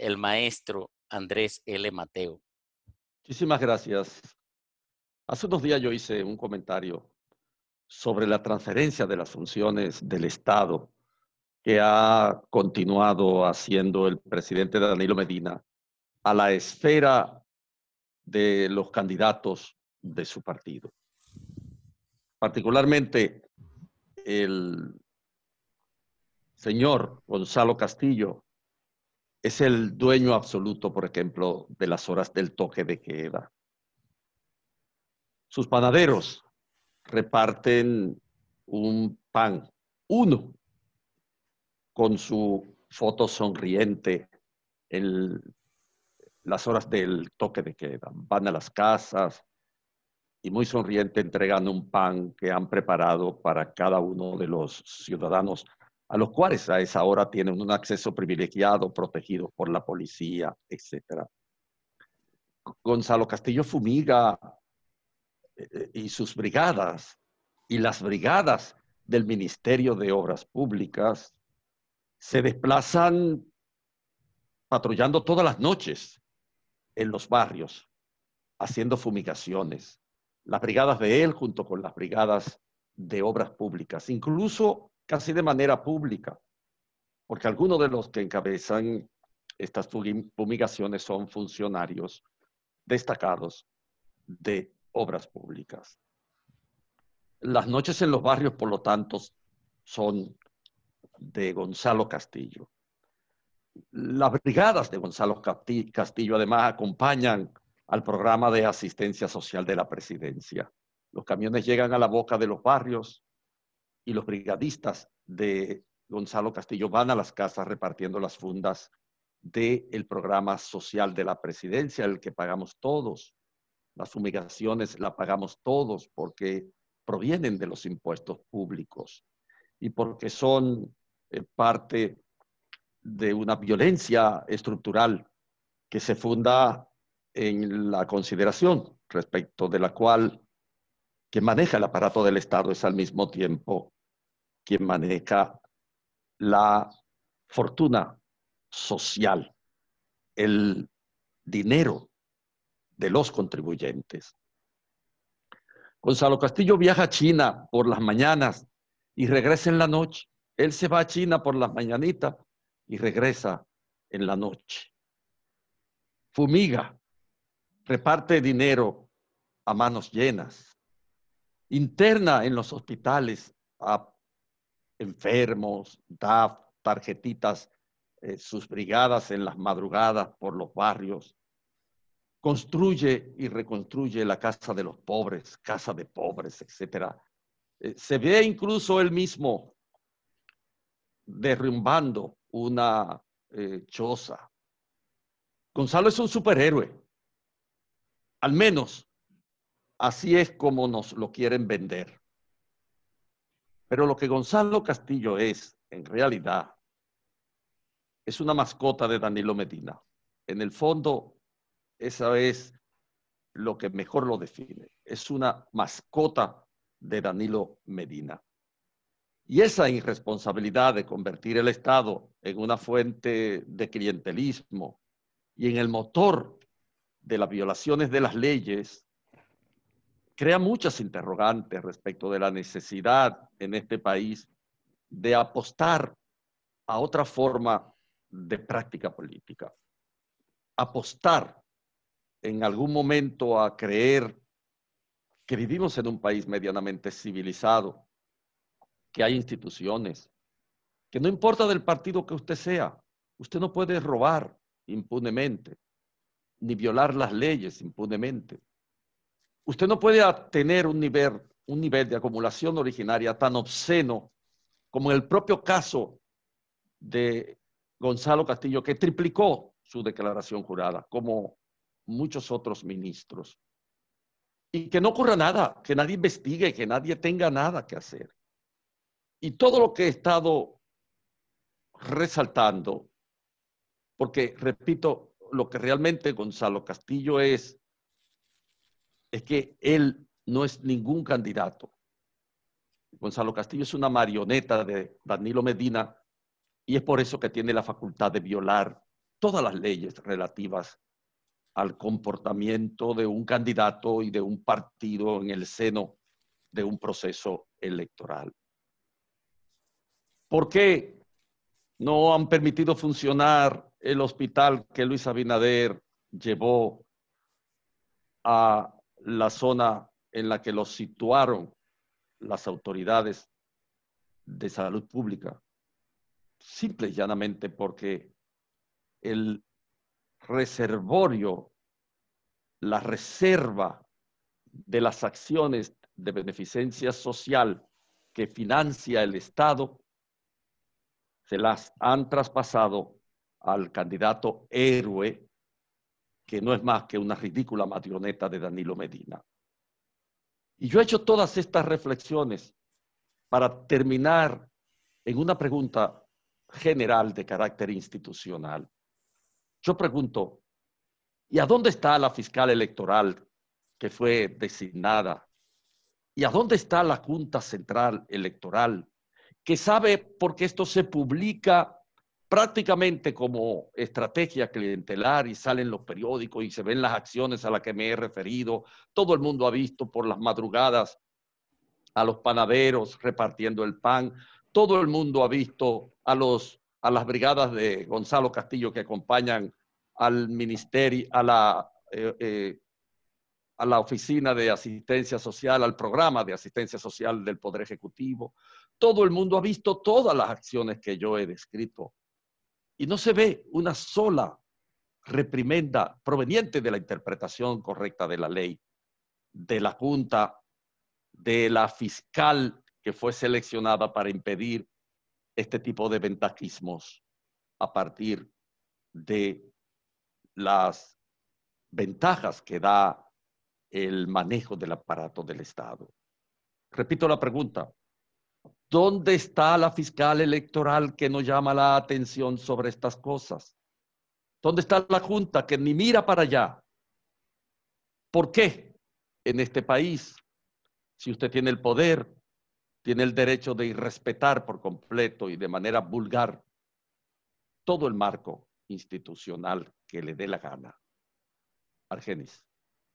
el maestro Andrés L. Mateo. Muchísimas gracias. Hace unos días yo hice un comentario sobre la transferencia de las funciones del Estado que ha continuado haciendo el presidente Danilo Medina a la esfera de los candidatos de su partido. Particularmente el señor Gonzalo Castillo es el dueño absoluto, por ejemplo, de las horas del toque de queda. Sus panaderos reparten un pan, uno, con su foto sonriente en las horas del toque de queda. Van a las casas y muy sonriente entregan un pan que han preparado para cada uno de los ciudadanos a los cuales a esa hora tienen un acceso privilegiado, protegido por la policía, etc. Gonzalo Castillo Fumiga eh, eh, y sus brigadas y las brigadas del Ministerio de Obras Públicas se desplazan patrullando todas las noches en los barrios, haciendo fumigaciones. Las brigadas de él junto con las brigadas de obras públicas. Incluso casi de manera pública, porque algunos de los que encabezan estas fumigaciones son funcionarios destacados de obras públicas. Las noches en los barrios, por lo tanto, son de Gonzalo Castillo. Las brigadas de Gonzalo Castillo además acompañan al programa de asistencia social de la presidencia. Los camiones llegan a la boca de los barrios, y los brigadistas de Gonzalo Castillo van a las casas repartiendo las fundas del programa social de la presidencia, el que pagamos todos. Las fumigaciones las pagamos todos porque provienen de los impuestos públicos y porque son eh, parte de una violencia estructural que se funda en la consideración respecto de la cual quien maneja el aparato del Estado es al mismo tiempo quien maneja la fortuna social, el dinero de los contribuyentes. Gonzalo Castillo viaja a China por las mañanas y regresa en la noche. Él se va a China por las mañanitas y regresa en la noche. Fumiga, reparte dinero a manos llenas interna en los hospitales a enfermos, da tarjetitas, eh, sus brigadas en las madrugadas por los barrios. Construye y reconstruye la casa de los pobres, casa de pobres, etc. Eh, se ve incluso él mismo derrumbando una eh, choza. Gonzalo es un superhéroe, al menos Así es como nos lo quieren vender. Pero lo que Gonzalo Castillo es, en realidad, es una mascota de Danilo Medina. En el fondo, esa es lo que mejor lo define. Es una mascota de Danilo Medina. Y esa irresponsabilidad de convertir el Estado en una fuente de clientelismo y en el motor de las violaciones de las leyes crea muchas interrogantes respecto de la necesidad en este país de apostar a otra forma de práctica política. Apostar en algún momento a creer que vivimos en un país medianamente civilizado, que hay instituciones, que no importa del partido que usted sea, usted no puede robar impunemente, ni violar las leyes impunemente usted no puede tener un nivel, un nivel de acumulación originaria tan obsceno como en el propio caso de Gonzalo Castillo, que triplicó su declaración jurada, como muchos otros ministros. Y que no ocurra nada, que nadie investigue, que nadie tenga nada que hacer. Y todo lo que he estado resaltando, porque repito, lo que realmente Gonzalo Castillo es es que él no es ningún candidato. Gonzalo Castillo es una marioneta de Danilo Medina y es por eso que tiene la facultad de violar todas las leyes relativas al comportamiento de un candidato y de un partido en el seno de un proceso electoral. ¿Por qué no han permitido funcionar el hospital que Luis Abinader llevó a la zona en la que lo situaron las autoridades de salud pública, simple y llanamente porque el reservorio, la reserva de las acciones de beneficencia social que financia el Estado, se las han traspasado al candidato héroe que no es más que una ridícula marioneta de Danilo Medina. Y yo he hecho todas estas reflexiones para terminar en una pregunta general de carácter institucional. Yo pregunto, ¿y a dónde está la fiscal electoral que fue designada? ¿Y a dónde está la Junta Central Electoral que sabe, por qué esto se publica prácticamente como estrategia clientelar y salen los periódicos y se ven las acciones a las que me he referido. Todo el mundo ha visto por las madrugadas a los panaderos repartiendo el pan. Todo el mundo ha visto a, los, a las brigadas de Gonzalo Castillo que acompañan al ministerio, a la, eh, eh, a la oficina de asistencia social, al programa de asistencia social del Poder Ejecutivo. Todo el mundo ha visto todas las acciones que yo he descrito y no se ve una sola reprimenda proveniente de la interpretación correcta de la ley, de la Junta, de la fiscal que fue seleccionada para impedir este tipo de ventajismos a partir de las ventajas que da el manejo del aparato del Estado. Repito la pregunta, ¿Dónde está la fiscal electoral que nos llama la atención sobre estas cosas? ¿Dónde está la Junta que ni mira para allá? ¿Por qué? En este país, si usted tiene el poder, tiene el derecho de irrespetar por completo y de manera vulgar todo el marco institucional que le dé la gana. Argenis.